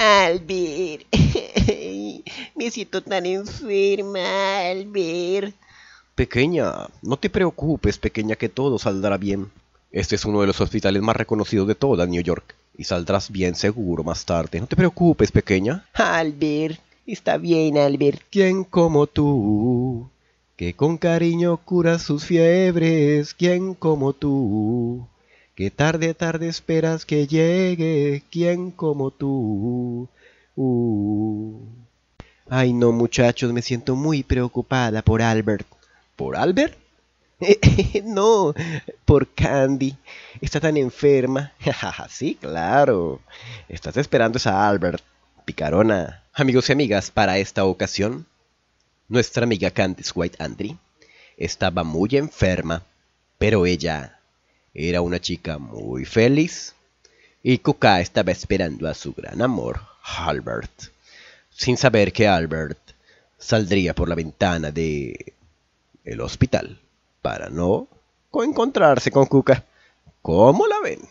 Albert, me siento tan enferma, Albert. Pequeña, no te preocupes, pequeña, que todo saldrá bien. Este es uno de los hospitales más reconocidos de toda New York, y saldrás bien seguro más tarde. No te preocupes, pequeña. Albert, está bien, Albert. ¿Quién como tú? Que con cariño cura sus fiebres, ¿quién como tú? que tarde, tarde esperas que llegue quien como tú. Uh. Ay no muchachos, me siento muy preocupada por Albert. ¿Por Albert? no, por Candy. Está tan enferma. sí, claro. Estás esperando a Albert. Picarona. Amigos y amigas, para esta ocasión, nuestra amiga Candy White Andry estaba muy enferma, pero ella era una chica muy feliz y Kuka estaba esperando a su gran amor, Albert, sin saber que Albert saldría por la ventana de el hospital para no encontrarse con Kuka. ¿Cómo la ven?